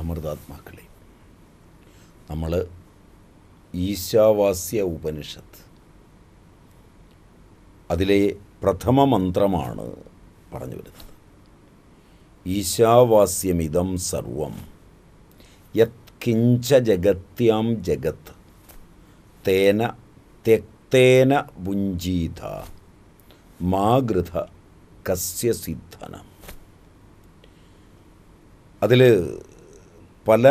അമൃതാത്മാക്കളെ നമ്മൾ ഈശാവാസ്യ ഉപനിഷത്ത് അതിലെ പ്രഥമ മന്ത്രമാണ് പറഞ്ഞു വരുന്നത് ഈശാവാസ്യമിതം സർവം യത്കിഞ്ച ജഗത്യാം ജഗത് തേന തെക്തേന ഭുഞ്ചീത മാഗൃത കസ്യ സിദ്ധനം അതിൽ പല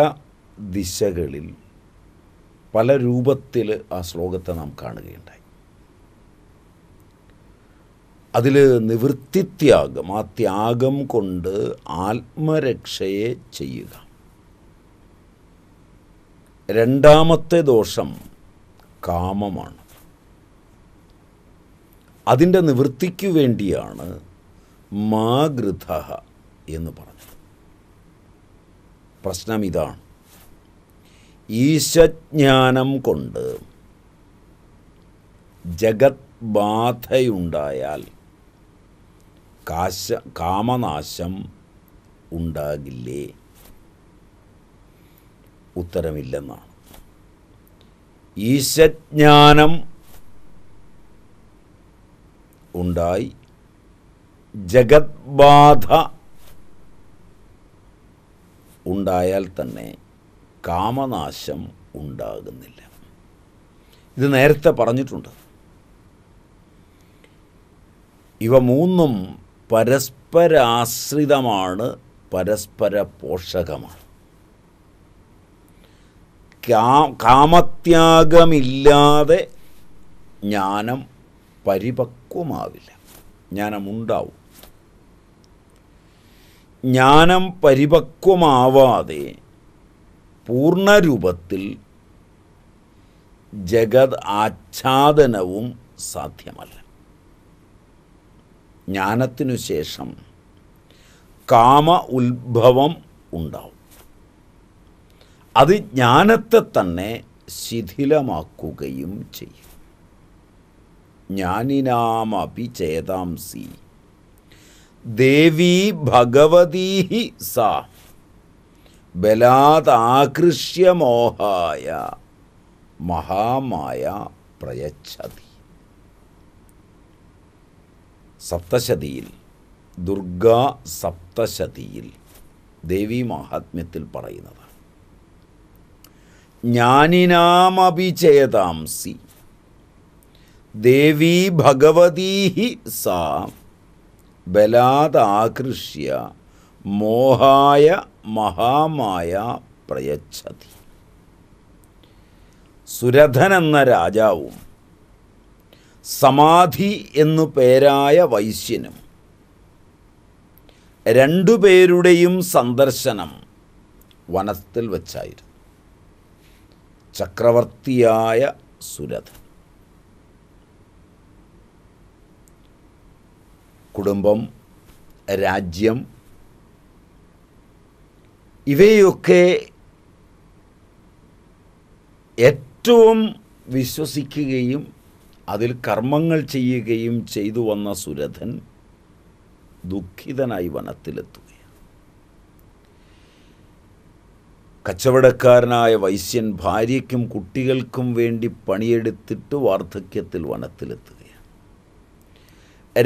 ദിശകളിൽ പല രൂപത്തിൽ ആ ശ്ലോകത്തെ നാം കാണുകയുണ്ടായി അതിൽ നിവൃത്തിത്യാഗം ആ ത്യാഗം കൊണ്ട് ആത്മരക്ഷയെ ചെയ്യുക രണ്ടാമത്തെ ദോഷം കാമമാണ് അതിൻ്റെ നിവൃത്തിക്കു വേണ്ടിയാണ് മാഗൃഥ എന്ന് പറഞ്ഞത് പ്രശ്നം ഇതാണ് ഈശ്വജ്ഞാനം കൊണ്ട് ജഗത് ബാധയുണ്ടായാൽ കാശ കാമനാശം ഉണ്ടാകില്ലേ ഉത്തരമില്ലെന്നാണ് ഈശജ്ഞാനം ഉണ്ടായി ജഗത്ബാധ ഉണ്ടായാൽ തന്നെ കാമനാശം ഉണ്ടാകുന്നില്ല ഇത് നേരത്തെ പറഞ്ഞിട്ടുണ്ട് ഇവ മൂന്നും പരസ്പരാശ്രിതമാണ് പരസ്പര പോഷകമാണ് കാമത്യാഗമില്ലാതെ ജ്ഞാനം പരിപക്വമാവില്ല ജ്ഞാനമുണ്ടാവും ജ്ഞാനം പരിപക്വമാവാതെ പൂർണ്ണരൂപത്തിൽ ജഗത് ആച്ഛാദനവും സാധ്യമല്ല ജ്ഞാനത്തിനു ശേഷം കാമ ഉത്ഭവം ഉണ്ടാവും അത് ജ്ഞാനത്തെ തന്നെ ശിഥിലമാക്കുകയും ചെയ്യും ജ്ഞാനിനാമഭിചേതാംസി ചേതാംസി ദേവീ ഭഗവതീ സാ ബലാത് മഹാമായ പ്രയച്ഛതി സപ്തശതിയിൽ ദുർഗാ സപ്തശതിയിൽ ദേവീ മഹാത്മ്യത്തിൽ പറയുന്നത് ജ്ഞാനിനാമഭിചേതാംസി ദേവീ ഭഗവതീ സാ ബലാതാകൃഷ്യ മോഹായ മഹാമായ പ്രയച്ഛതി സുരഥൻ എന്ന രാജാവും സമാധി എന്നു പേരായ വൈശ്യനും രണ്ടുപേരുടെയും സന്ദർശനം വനത്തിൽ വച്ചായിരുന്നു ചക്രവർത്തിയായ സുരഥൻ കുടുംബം രാജ്യം ഇവയൊക്കെ ഏറ്റവും വിശ്വസിക്കുകയും അതിൽ കർമ്മങ്ങൾ ചെയ്യുകയും ചെയ്തു വന്ന സുരഥൻ ദുഃഖിതനായി വനത്തിലെത്തുകയാണ് കച്ചവടക്കാരനായ വൈശ്യൻ ഭാര്യയ്ക്കും കുട്ടികൾക്കും വേണ്ടി പണിയെടുത്തിട്ട് വാർദ്ധക്യത്തിൽ വനത്തിലെത്തുക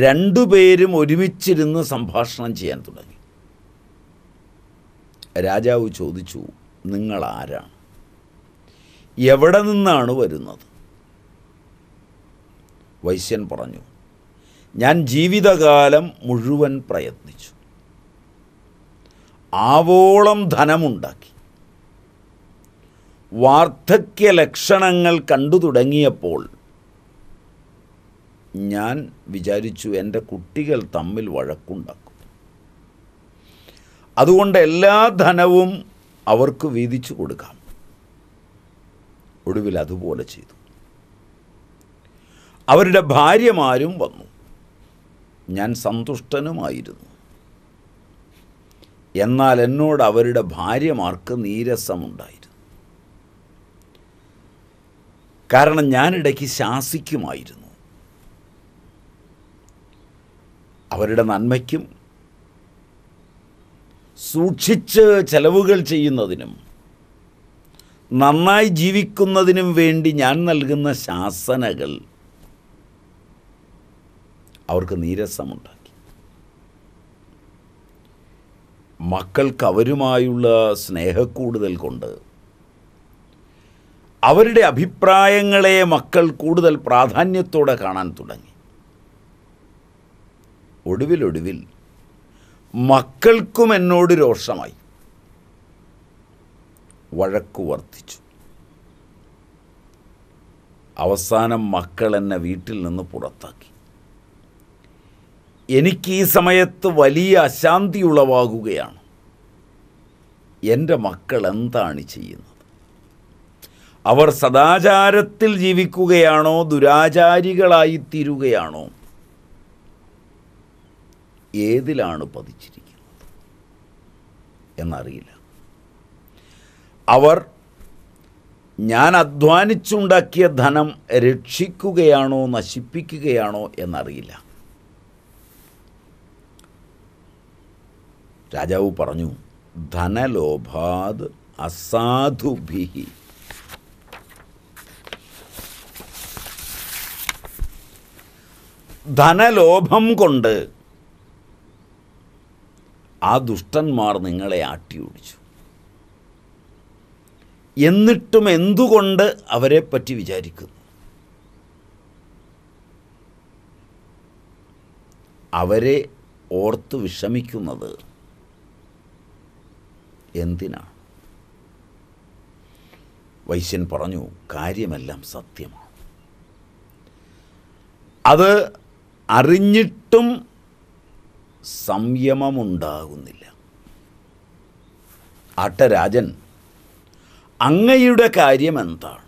രണ്ടുപേരും ഒരുമിച്ചിരുന്ന് സംഭാഷണം ചെയ്യാൻ തുടങ്ങി രാജാവ് ചോദിച്ചു നിങ്ങൾ ആരാണ് എവിടെ നിന്നാണ് വരുന്നത് വൈശ്യൻ പറഞ്ഞു ഞാൻ ജീവിതകാലം മുഴുവൻ പ്രയത്നിച്ചു ആവോളം ധനമുണ്ടാക്കി വാർദ്ധക്യ ലക്ഷണങ്ങൾ കണ്ടു തുടങ്ങിയപ്പോൾ ഞാൻ വിചാരിച്ചു എൻ്റെ കുട്ടികൾ തമ്മിൽ വഴക്കുണ്ടാക്കും അതുകൊണ്ട് എല്ലാ ധനവും അവർക്ക് വീതിച്ചു കൊടുക്കാം ഒടുവിൽ അതുപോലെ ചെയ്തു അവരുടെ ഭാര്യമാരും വന്നു ഞാൻ സന്തുഷ്ടനുമായിരുന്നു എന്നാൽ എന്നോട് അവരുടെ ഭാര്യമാർക്ക് നീരസമുണ്ടായിരുന്നു കാരണം ഞാനിടയ്ക്ക് ശാസിക്കുമായിരുന്നു അവരുടെ നന്മയ്ക്കും സൂക്ഷിച്ച് ചെലവുകൾ ചെയ്യുന്നതിനും നന്നായി ജീവിക്കുന്നതിനും വേണ്ടി ഞാൻ നൽകുന്ന ശാസനകൾ അവർക്ക് നീരസമുണ്ടാക്കി മക്കൾക്ക് അവരുമായുള്ള സ്നേഹക്കൂടുതൽ കൊണ്ട് അവരുടെ അഭിപ്രായങ്ങളെ മക്കൾ കൂടുതൽ പ്രാധാന്യത്തോടെ കാണാൻ തുടങ്ങി ഒടുവിലൊടുവിൽ മക്കൾക്കും എന്നോട് രോഷമായി വഴക്കു വർദ്ധിച്ചു അവസാനം മക്കൾ എന്നെ വീട്ടിൽ നിന്ന് പുറത്താക്കി എനിക്ക് ഈ സമയത്ത് വലിയ അശാന്തി ഉളവാകുകയാണ് എൻ്റെ മക്കൾ എന്താണ് ചെയ്യുന്നത് അവർ സദാചാരത്തിൽ ജീവിക്കുകയാണോ ദുരാചാരികളായി തീരുകയാണോ ഏതിലാണ് പതിച്ചിരിക്കുന്നത് എന്നറിയില്ല അവർ ഞാൻ അധ്വാനിച്ചുണ്ടാക്കിയ ധനം രക്ഷിക്കുകയാണോ നശിപ്പിക്കുകയാണോ എന്നറിയില്ല രാജാവ് പറഞ്ഞു ധനലോഭാത് അസാധുഭിഹി ധനലോഭം കൊണ്ട് ആ ദുഷ്ടന്മാർ നിങ്ങളെ ആട്ടിയോടിച്ചു എന്നിട്ടും എന്തുകൊണ്ട് അവരെപ്പറ്റി വിചാരിക്കുന്നു അവരെ ഓർത്ത് വിഷമിക്കുന്നത് എന്തിനാണ് വൈശ്യൻ പറഞ്ഞു കാര്യമെല്ലാം സത്യമാണ് അത് അറിഞ്ഞിട്ടും സംയമമുണ്ടാകുന്നില്ല ആട്ടരാജൻ അങ്ങയുടെ കാര്യം എന്താണ്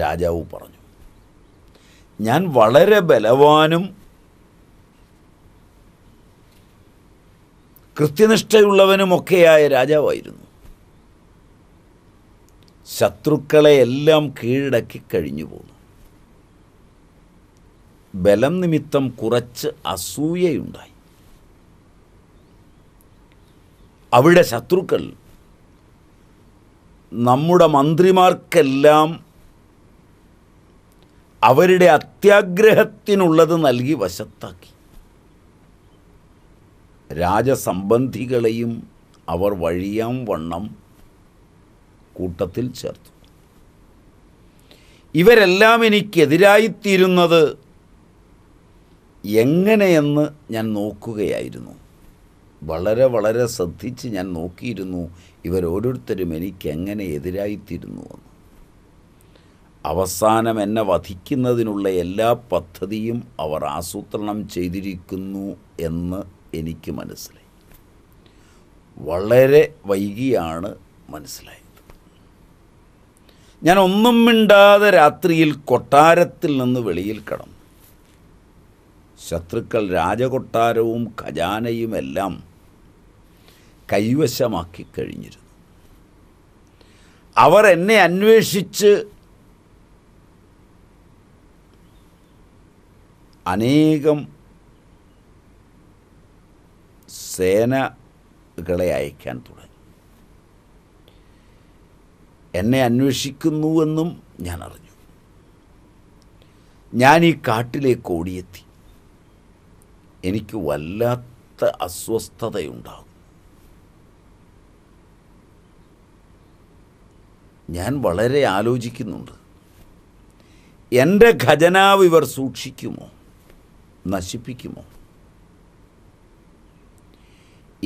രാജാവ് പറഞ്ഞു ഞാൻ വളരെ ബലവാനും കൃത്യനിഷ്ഠയുള്ളവനുമൊക്കെയായ രാജാവായിരുന്നു ശത്രുക്കളെയെല്ലാം കീഴടക്കി കഴിഞ്ഞു പോന്നു ബലം നിമിത്തം കുറച്ച് അസൂയയുണ്ടായി അവിടെ ശത്രുക്കൾ നമ്മുടെ മന്ത്രിമാർക്കെല്ലാം അവരുടെ അത്യാഗ്രഹത്തിനുള്ളത് നൽകി വശത്താക്കി രാജസംബന്ധികളെയും അവർ വഴിയാം വണ്ണം കൂട്ടത്തിൽ ചേർത്തു ഇവരെല്ലാം എനിക്കെതിരായിത്തീരുന്നത് എങ്ങനെയെന്ന് ഞാൻ നോക്കുകയായിരുന്നു വളരെ വളരെ ശ്രദ്ധിച്ച് ഞാൻ നോക്കിയിരുന്നു ഇവരോരോരുത്തരും എനിക്ക് എങ്ങനെ എതിരായിത്തീരുന്നുവെന്ന് അവസാനം എന്നെ വധിക്കുന്നതിനുള്ള എല്ലാ പദ്ധതിയും അവർ ആസൂത്രണം ചെയ്തിരിക്കുന്നു എന്ന് എനിക്ക് മനസ്സിലായി വളരെ വൈകിയാണ് മനസ്സിലായത് ഞാൻ ഒന്നും മിണ്ടാതെ രാത്രിയിൽ കൊട്ടാരത്തിൽ നിന്ന് വെളിയിൽ കടന്നു ശത്രുക്കൾ രാജകൊട്ടാരവും ഖജാനയുമെല്ലാം കൈവശമാക്കി കഴിഞ്ഞിരുന്നു അവർ എന്നെ അന്വേഷിച്ച് അനേകം സേനകളെ അയക്കാൻ തുടങ്ങി എന്നെ അന്വേഷിക്കുന്നുവെന്നും ഞാൻ അറിഞ്ഞു ഞാൻ ഈ കാട്ടിലേക്ക് ഓടിയെത്തി എനിക്ക് വല്ലാത്ത അസ്വസ്ഥതയുണ്ടാകും ഞാൻ വളരെ ആലോചിക്കുന്നുണ്ട് എൻ്റെ ഖജനാവ് ഇവർ സൂക്ഷിക്കുമോ നശിപ്പിക്കുമോ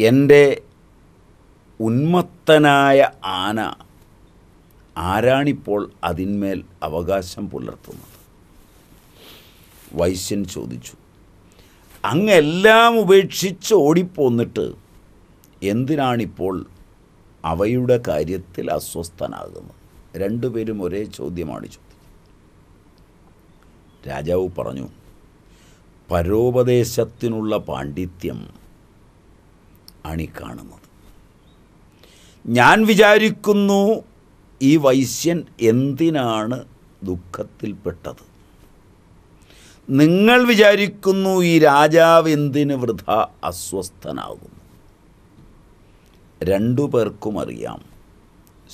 എൻ്റെ ഉന്മത്തനായ ആന ആരാണിപ്പോൾ അതിന്മേൽ അവകാശം പുലർത്തുന്നത് വൈശ്യൻ ചോദിച്ചു അങ്ങെല്ലാം ഉപേക്ഷിച്ച് ഓടിപ്പോന്നിട്ട് എന്തിനാണിപ്പോൾ അവയുടെ കാര്യത്തിൽ അസ്വസ്ഥനാകുന്നത് രണ്ടുപേരും ഒരേ ചോദ്യമാണ് ചോദിച്ചത് രാജാവ് പറഞ്ഞു പരോപദേശത്തിനുള്ള പാണ്ഡിത്യം ആണ് കാണുന്നത് ഞാൻ വിചാരിക്കുന്നു ഈ വൈശ്യൻ എന്തിനാണ് ദുഃഖത്തിൽപ്പെട്ടത് നിങ്ങൾ വിചാരിക്കുന്നു ഈ രാജാവ് എന്തിന് വൃഥ അസ്വസ്ഥനാകുന്നു രണ്ടു പേർക്കും അറിയാം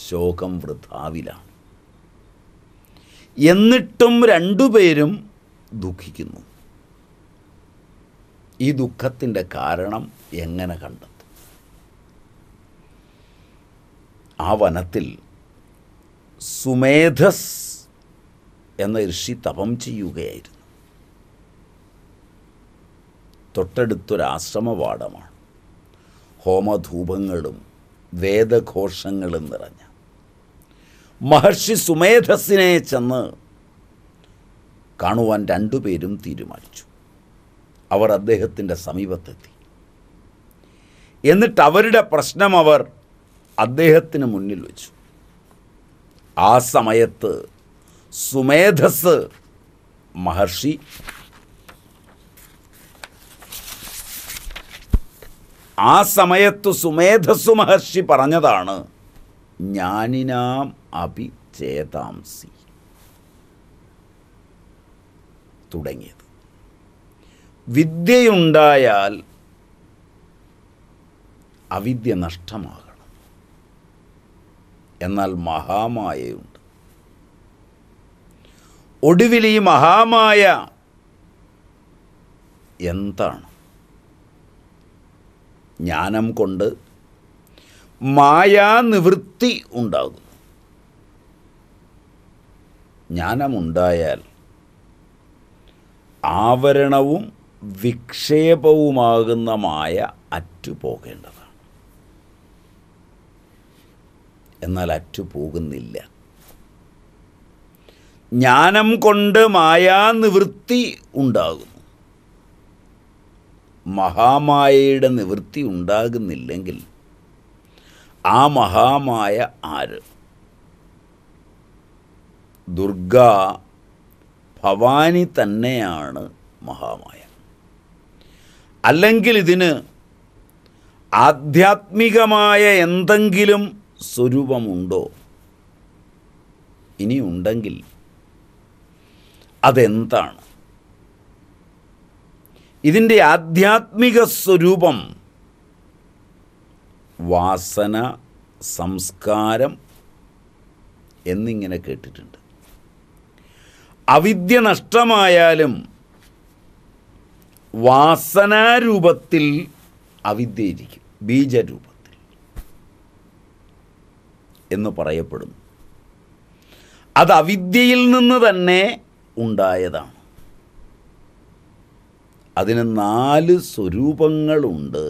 ശോകം വൃഥാവിലാണ് എന്നിട്ടും രണ്ടുപേരും ദുഃഖിക്കുന്നു ഈ ദുഃഖത്തിൻ്റെ കാരണം എങ്ങനെ കണ്ടെത്തും ആ വനത്തിൽ സുമേധസ് എന്ന ഋഷി തപം ചെയ്യുകയായിരുന്നു തൊട്ടടുത്തൊരാശ്രമവാടമാണ് ഹോമധൂപങ്ങളും വേദഘോഷങ്ങളും നിറഞ്ഞ മഹർഷി സുമേധസിനെ ചെന്ന് കാണുവാൻ രണ്ടുപേരും തീരുമാനിച്ചു അവർ അദ്ദേഹത്തിൻ്റെ സമീപത്തെത്തി എന്നിട്ട് അവരുടെ പ്രശ്നം അവർ അദ്ദേഹത്തിന് മുന്നിൽ വെച്ചു ആ സമയത്ത് സുമേധസ് മഹർഷി ആ സമയത്ത് സുമേധസ്സു മഹർഷി പറഞ്ഞതാണ് ജ്ഞാനിനാം ചേതാംസി തുടങ്ങിയത് വിദ്യയുണ്ടായാൽ അവിദ്യ നഷ്ടമാകണം എന്നാൽ മഹാമായയുണ്ട് ഒടുവിൽ ഈ മഹാമായ എന്താണ് ജ്ഞാനം കൊണ്ട് മായാനിവൃത്തി ഉണ്ടാകും ജ്ഞാനമുണ്ടായാൽ ആവരണവും വിക്ഷേപവുമാകുന്ന മായ അറ്റുപോകേണ്ടതാണ് എന്നാൽ അറ്റുപോകുന്നില്ല ജ്ഞാനം കൊണ്ട് മായാനിവൃത്തി ഉണ്ടാകും മഹാമായയുടെ നിവൃത്തി ഉണ്ടാകുന്നില്ലെങ്കിൽ ആ മഹാമായ ആര് ദുർഗ ഭവാനി തന്നെയാണ് മഹാമായ അല്ലെങ്കിൽ ഇതിന് ആധ്യാത്മികമായ എന്തെങ്കിലും സ്വരൂപമുണ്ടോ ഇനിയുണ്ടെങ്കിൽ അതെന്താണ് ഇതിൻ്റെ ആധ്യാത്മിക സ്വരൂപം വാസന സംസ്കാരം എന്നിങ്ങനെ കേട്ടിട്ടുണ്ട് അവിദ്യ നഷ്ടമായാലും വാസനാരൂപത്തിൽ അവിദ്യയിരിക്കും ബീജരൂപത്തിൽ എന്ന് പറയപ്പെടുന്നു അത് അവിദ്യയിൽ നിന്ന് തന്നെ ഉണ്ടായതാണ് അതിന് നാല് സ്വരൂപങ്ങളുണ്ട്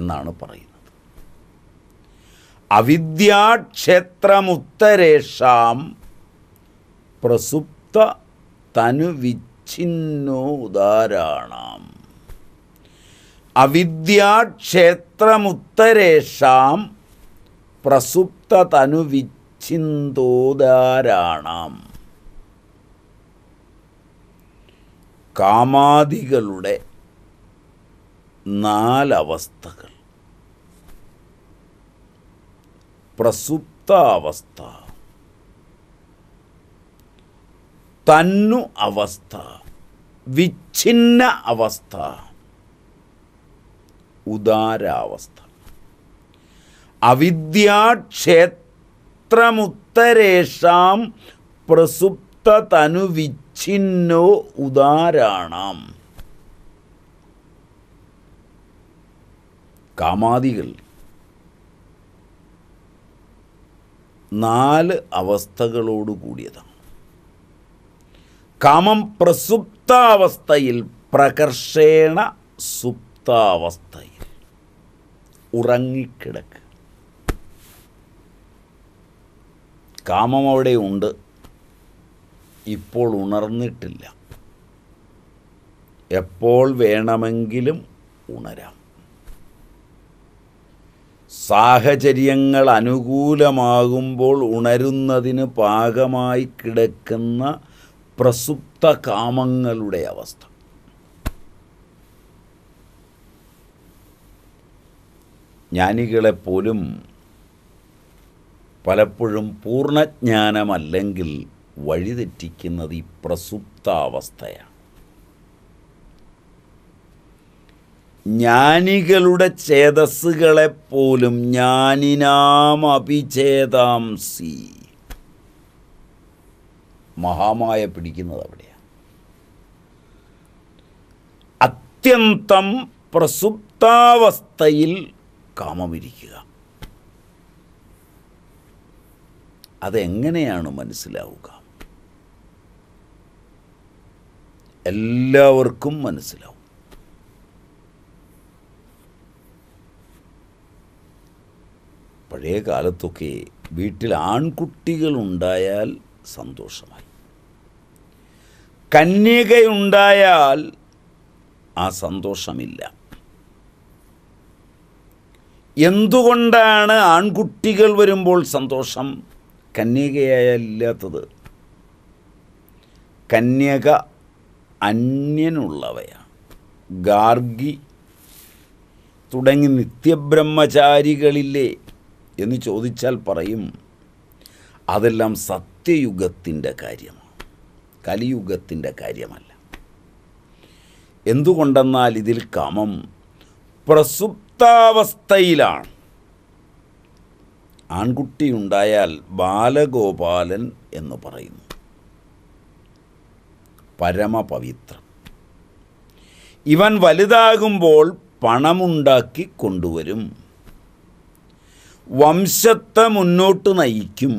എന്നാണ് പറയുന്നത് അവിദ്യാക്ഷേത്രമുത്തരേഷാം പ്രസുപ്ത ഉദാരാണാം അവിദ്യാക്ഷേത്രമുത്തരേഷാം പ്രസുപ്ത തനുവിച്ഛിന്തോദാരാണാം കാമാദികളുടെ നാലവസ്ഥകൾ പ്രസുപ്താവസ്ഥ തന്നു അവസ്ഥ വിച്ഛിന്ന അവസ്ഥ ഉദാരാവസ്ഥ അവിദ്യാക്ഷേത്രമുത്തരേഷാം പ്രസുപ്തതനുവിച്ഛ ചിന്നോ ഉദാരാണാം കാമാദികൾ നാല് അവസ്ഥകളോട് കൂടിയതാണ് കാമം പ്രസുപ്താവസ്ഥയിൽ പ്രകർഷേണ സുപ്താവസ്ഥയിൽ ഉറങ്ങിക്കിടക്ക് കാമം അവിടെ ഉണ്ട് ഇപ്പോൾ ഉണർന്നിട്ടില്ല എപ്പോൾ വേണമെങ്കിലും ഉണരാം സാഹചര്യങ്ങൾ അനുകൂലമാകുമ്പോൾ ഉണരുന്നതിന് പാകമായി കിടക്കുന്ന പ്രസുപ്ത കാമങ്ങളുടെ അവസ്ഥ ജ്ഞാനികളെപ്പോലും പലപ്പോഴും പൂർണ്ണജ്ഞാനമല്ലെങ്കിൽ വഴിതെറ്റിക്കുന്നത് ഈ പ്രസുപ്താവസ്ഥയാണ് ജ്ഞാനികളുടെ ചേതസ്സുകളെ പോലും ജ്ഞാനിനാം അഭിചേതാംസി മഹാമായ പിടിക്കുന്നത് അവിടെയാണ് അത്യന്തം പ്രസുപ്താവസ്ഥയിൽ കാമമിരിക്കുക അതെങ്ങനെയാണ് മനസ്സിലാവുക എല്ലാവർക്കും മനസ്സിലാവും പഴയ കാലത്തൊക്കെ വീട്ടിൽ ഉണ്ടായാൽ സന്തോഷമായി കന്യകയുണ്ടായാൽ ആ സന്തോഷമില്ല എന്തുകൊണ്ടാണ് ആൺകുട്ടികൾ വരുമ്പോൾ സന്തോഷം കന്യകയായാൽ ഇല്ലാത്തത് കന്യക അന്യനുള്ളവയാണ് ഗാർഗി തുടങ്ങി നിത്യബ്രഹ്മചാരികളില്ലേ എന്ന് ചോദിച്ചാൽ പറയും അതെല്ലാം സത്യയുഗത്തിൻ്റെ കാര്യമാണ് കലിയുഗത്തിൻ്റെ കാര്യമല്ല എന്തുകൊണ്ടെന്നാൽ ഇതിൽ കാമം പ്രസുപ്താവസ്ഥയിലാണ് ആൺകുട്ടിയുണ്ടായാൽ ബാലഗോപാലൻ എന്ന് പറയുന്നു പരമപവിത്രം ഇവൻ വലുതാകുമ്പോൾ പണമുണ്ടാക്കി കൊണ്ടുവരും വംശത്തെ മുന്നോട്ട് നയിക്കും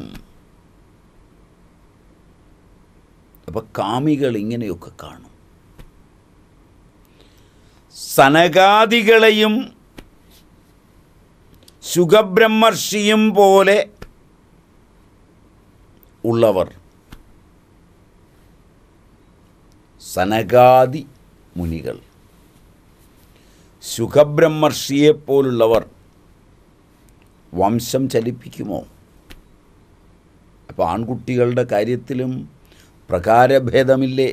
അപ്പം കാമികൾ ഇങ്ങനെയൊക്കെ കാണും സനകാദികളെയും സുഖബ്രഹ്മർഷിയും പോലെ ഉള്ളവർ സനകാദി മുനികൾ സുഖബ്രഹ്മർഷിയെപ്പോലുള്ളവർ വംശം ചലിപ്പിക്കുമോ അപ്പോൾ ആൺകുട്ടികളുടെ കാര്യത്തിലും പ്രകാരഭേദമില്ലേ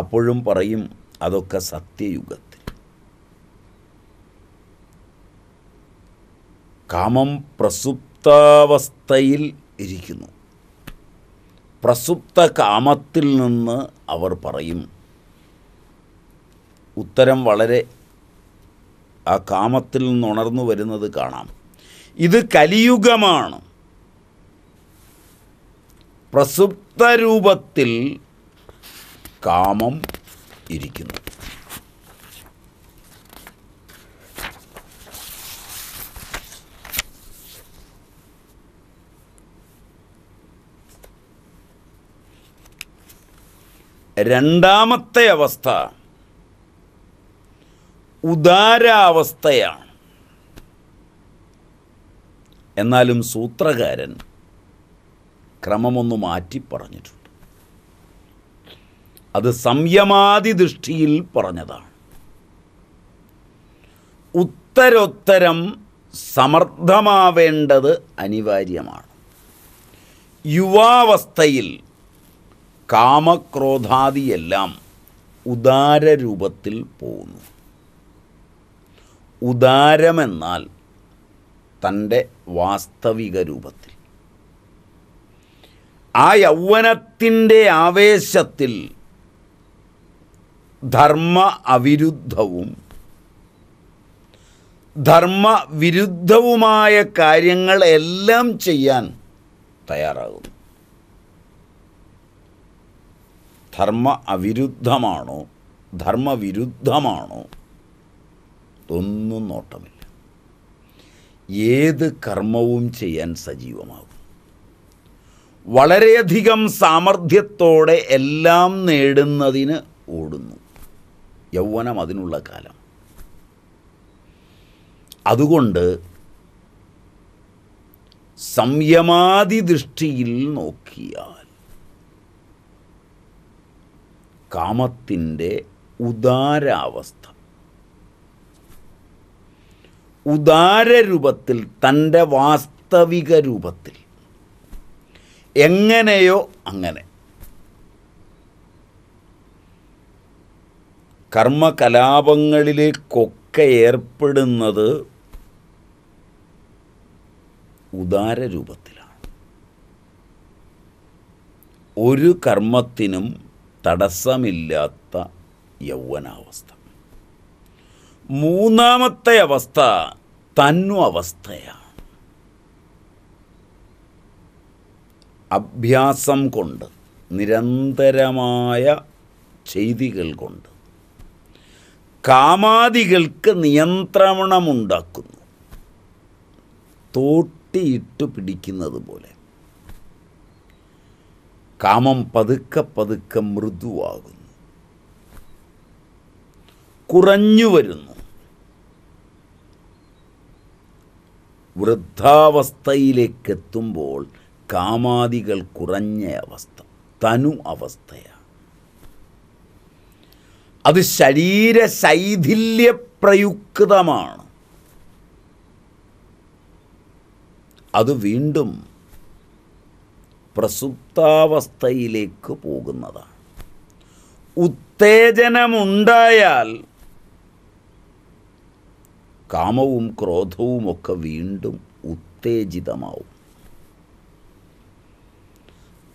അപ്പോഴും പറയും അതൊക്കെ സത്യയുഗത്തിൽ കാമം പ്രസുപ്താവസ്ഥയിൽ ഇരിക്കുന്നു പ്രസുപ്ത കാമത്തിൽ നിന്ന് അവർ പറയും ഉത്തരം വളരെ ആ കാമത്തിൽ നിന്ന് ഉണർന്നു വരുന്നത് കാണാം ഇത് കലിയുഗമാണ് പ്രസുപ്ത രൂപത്തിൽ കാമം ഇരിക്കുന്നു രണ്ടാമത്തെ അവസ്ഥ ഉദാരാവസ്ഥയാണ് എന്നാലും സൂത്രകാരൻ ക്രമമൊന്ന് മാറ്റി പറഞ്ഞിട്ടുണ്ട് അത് സംയമാതി ദൃഷ്ടിയിൽ പറഞ്ഞതാണ് ഉത്തരോത്തരം സമർത്ഥമാവേണ്ടത് അനിവാര്യമാണ് യുവാവസ്ഥയിൽ കാമക്രോധാദിയെല്ലാം ഉദാര രൂപത്തിൽ പോകുന്നു ഉദാരമെന്നാൽ തൻ്റെ വാസ്തവിക രൂപത്തിൽ ആ യൗവനത്തിൻ്റെ ആവേശത്തിൽ ധർമ്മ അവിരുദ്ധവും ധർമ്മവിരുദ്ധവുമായ കാര്യങ്ങളെല്ലാം ചെയ്യാൻ തയ്യാറാകുന്നു ധർമ്മ അവിരുദ്ധമാണോ ധർമ്മവിരുദ്ധമാണോ ഒന്നും നോട്ടമില്ല ഏത് കർമ്മവും ചെയ്യാൻ സജീവമാകും വളരെയധികം സാമർഥ്യത്തോടെ എല്ലാം നേടുന്നതിന് ഓടുന്നു യൗവനം അതിനുള്ള കാലം അതുകൊണ്ട് ദൃഷ്ടിയിൽ നോക്കിയാൽ കാമത്തിൻ്റെ ഉദാരാവസ്ഥ രൂപത്തിൽ തൻ്റെ വാസ്തവിക രൂപത്തിൽ എങ്ങനെയോ അങ്ങനെ കർമ്മകലാപങ്ങളിലേക്കൊക്കെ ഏർപ്പെടുന്നത് രൂപത്തിലാണ് ഒരു കർമ്മത്തിനും തടസ്സമില്ലാത്ത യൗവനാവസ്ഥ മൂന്നാമത്തെ അവസ്ഥ തന്നു അവസ്ഥയാണ് അഭ്യാസം കൊണ്ട് നിരന്തരമായ ചെയ്തികൾ കൊണ്ട് കാമാദികൾക്ക് നിയന്ത്രണമുണ്ടാക്കുന്നു തോട്ടിയിട്ട് പിടിക്കുന്നത് പോലെ കാമം പതുക്കെ പതുക്കെ മൃദുവാകുന്നു കുറഞ്ഞു വരുന്നു വൃദ്ധാവസ്ഥയിലേക്കെത്തുമ്പോൾ കാമാദികൾ കുറഞ്ഞ അവസ്ഥ തനു അവസ്ഥയാണ് അത് ശരീര അത് വീണ്ടും പ്രസുപ്താവസ്ഥയിലേക്ക് പോകുന്നതാണ് ഉത്തേജനമുണ്ടായാൽ കാമവും ക്രോധവും ഒക്കെ വീണ്ടും ഉത്തേജിതമാവും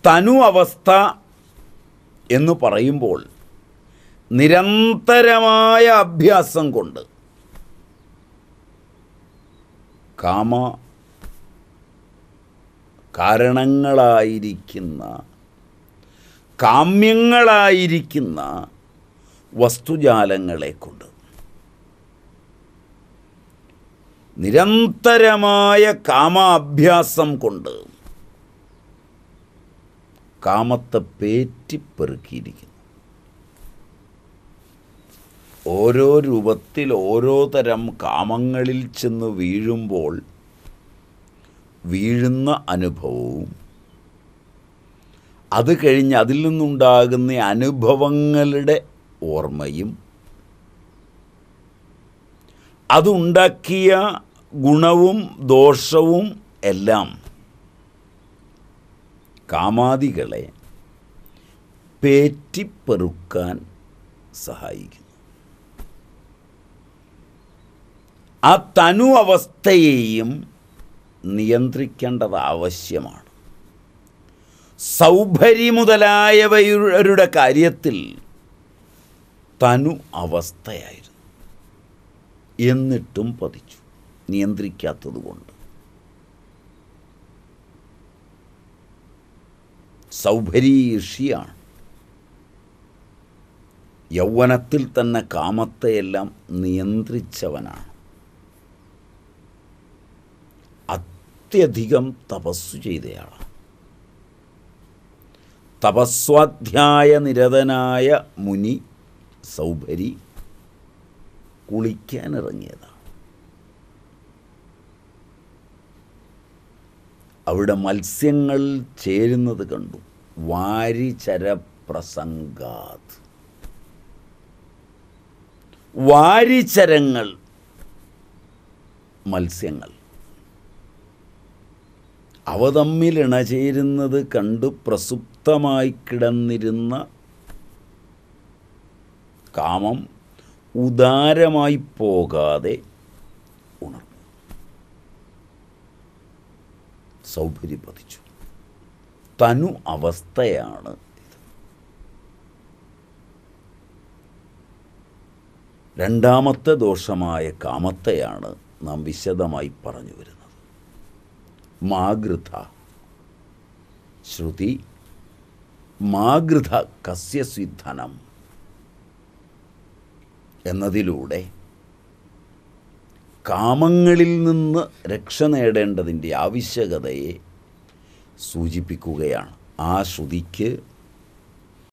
തനു അവസ്ഥ എന്ന് പറയുമ്പോൾ നിരന്തരമായ അഭ്യാസം കൊണ്ട് കാമ കാരണങ്ങളായിരിക്കുന്ന കാമ്യങ്ങളായിരിക്കുന്ന വസ്തുജാലങ്ങളെ കൊണ്ട് നിരന്തരമായ കാമാഭ്യാസം കൊണ്ട് കാമത്തെ പേറ്റിപ്പെറുക്കിയിരിക്കുന്നു ഓരോ രൂപത്തിൽ ഓരോ തരം കാമങ്ങളിൽ ചെന്ന് വീഴുമ്പോൾ വീഴുന്ന അനുഭവവും അത് കഴിഞ്ഞ് അതിൽ നിന്നുണ്ടാകുന്ന അനുഭവങ്ങളുടെ ഓർമ്മയും അതുണ്ടാക്കിയ ഗുണവും ദോഷവും എല്ലാം കാമാദികളെ പേറ്റിപ്പെറുക്കാൻ സഹായിക്കുന്നു ആ തനു അവസ്ഥയെയും നിയന്ത്രിക്കേണ്ടത് ആവശ്യമാണ് സൗഭരി മുതലായവരുടെ കാര്യത്തിൽ തനു അവസ്ഥയായിരുന്നു എന്നിട്ടും പതിച്ചു നിയന്ത്രിക്കാത്തതുകൊണ്ട് സൗഭരി ഋഷിയാണ് യൗവനത്തിൽ തന്നെ കാമത്തെയെല്ലാം നിയന്ത്രിച്ചവനാണ് അത്യധികം തപസ്സു ചെയ്തയാളാണ് തപസ്വാധ്യായ നിരതനായ മുനി സൗഭരി കുളിക്കാനിറങ്ങിയതാണ് അവിടെ മത്സ്യങ്ങൾ ചേരുന്നത് കണ്ടു വാരിചരപ്രസംഗാത് വാരിചരങ്ങൾ മത്സ്യങ്ങൾ അവ തമ്മിൽ ഇണചേരുന്നത് കണ്ട് പ്രസുപ്തമായി കിടന്നിരുന്ന കാമം ഉദാരമായി പോകാതെ ഉണർന്നു സൗകര്യപതിച്ചു തനു അവസ്ഥയാണ് രണ്ടാമത്തെ ദോഷമായ കാമത്തെയാണ് നാം വിശദമായി പറഞ്ഞു വരുന്നത് മാഗൃത ശ്രുതി മാഗൃത കസ്യസിദ്ധനം എന്നതിലൂടെ കാമങ്ങളിൽ നിന്ന് രക്ഷ നേടേണ്ടതിൻ്റെ ആവശ്യകതയെ സൂചിപ്പിക്കുകയാണ് ആ ശ്രുതിക്ക്